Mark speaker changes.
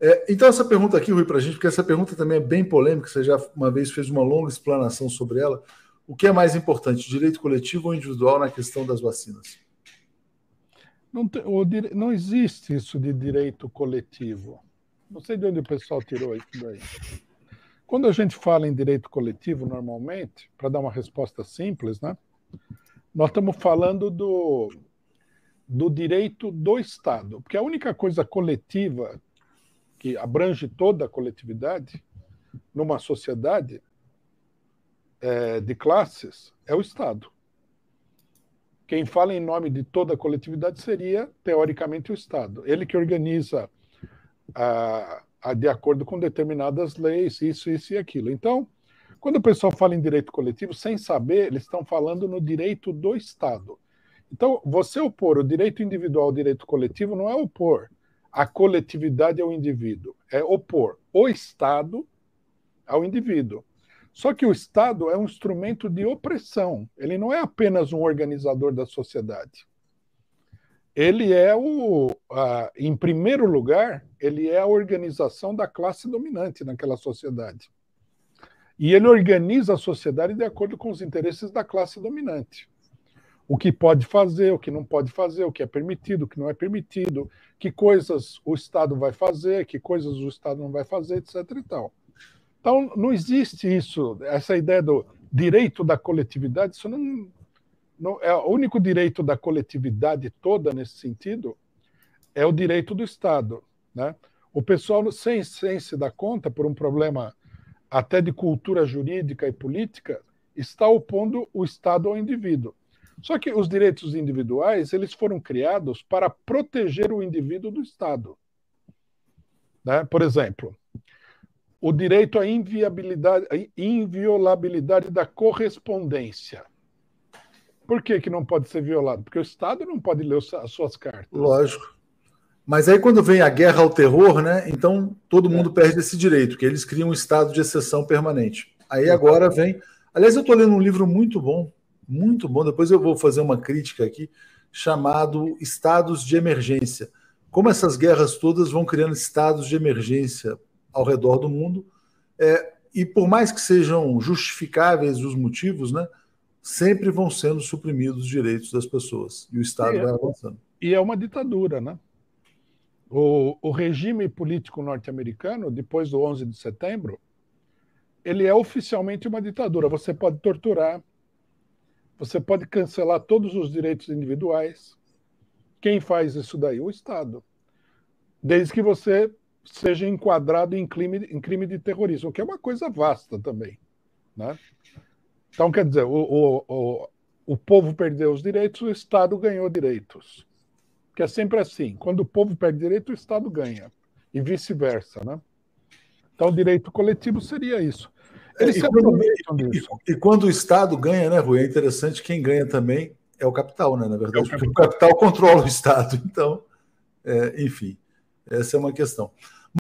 Speaker 1: É, então, essa pergunta aqui, Rui, para a gente, porque essa pergunta também é bem polêmica, você já uma vez fez uma longa explanação sobre ela. O que é mais importante, direito coletivo ou individual na questão das vacinas?
Speaker 2: Não, o, não existe isso de direito coletivo. Não sei de onde o pessoal tirou isso daí. Quando a gente fala em direito coletivo, normalmente, para dar uma resposta simples, né, nós estamos falando do, do direito do Estado, porque a única coisa coletiva que abrange toda a coletividade numa sociedade é, de classes é o Estado. Quem fala em nome de toda a coletividade seria, teoricamente, o Estado. Ele que organiza a, a, de acordo com determinadas leis, isso, isso e aquilo. Então, quando o pessoal fala em direito coletivo, sem saber, eles estão falando no direito do Estado. Então, você opor o direito individual ao direito coletivo não é opor a coletividade ao indivíduo. É opor o Estado ao indivíduo. Só que o Estado é um instrumento de opressão. Ele não é apenas um organizador da sociedade. Ele é o, a, em primeiro lugar, ele é a organização da classe dominante naquela sociedade. E ele organiza a sociedade de acordo com os interesses da classe dominante o que pode fazer, o que não pode fazer, o que é permitido, o que não é permitido, que coisas o Estado vai fazer, que coisas o Estado não vai fazer, etc. E tal. Então, não existe isso, essa ideia do direito da coletividade, isso não, não é o único direito da coletividade toda nesse sentido é o direito do Estado, né? O pessoal sem, sem se dar conta por um problema até de cultura jurídica e política está opondo o Estado ao indivíduo. Só que os direitos individuais, eles foram criados para proteger o indivíduo do Estado. Né? Por exemplo, o direito à inviabilidade, à inviolabilidade da correspondência. Por que, que não pode ser violado? Porque o Estado não pode ler as suas cartas.
Speaker 1: Lógico. Mas aí quando vem a guerra ao terror, né? Então todo mundo é. perde esse direito, que eles criam um estado de exceção permanente. Aí agora vem. Aliás, eu estou lendo um livro muito bom muito bom. Depois eu vou fazer uma crítica aqui, chamado Estados de Emergência. Como essas guerras todas vão criando estados de emergência ao redor do mundo, é, e por mais que sejam justificáveis os motivos, né, sempre vão sendo suprimidos os direitos das pessoas e o Estado e é vai avançando. e é uma ditadura, né? O, o regime
Speaker 2: político norte-americano, depois do 11 de setembro, ele é oficialmente uma ditadura. Você pode torturar, você pode cancelar todos os direitos individuais. Quem faz isso daí? O Estado. Desde que você seja enquadrado em crime, em crime de terrorismo, que é uma coisa vasta também. Né? Então, quer dizer, o, o, o, o povo perdeu os direitos, o Estado ganhou direitos. Que é sempre assim: quando o povo perde direito, o Estado ganha, e
Speaker 1: vice-versa. Né? Então, direito coletivo seria isso. Eles e, quando, e, e quando o Estado ganha, né, Rui? É interessante, quem ganha também é o capital, né? Na verdade, é o o capital controla o Estado. Então, é, enfim, essa é uma questão.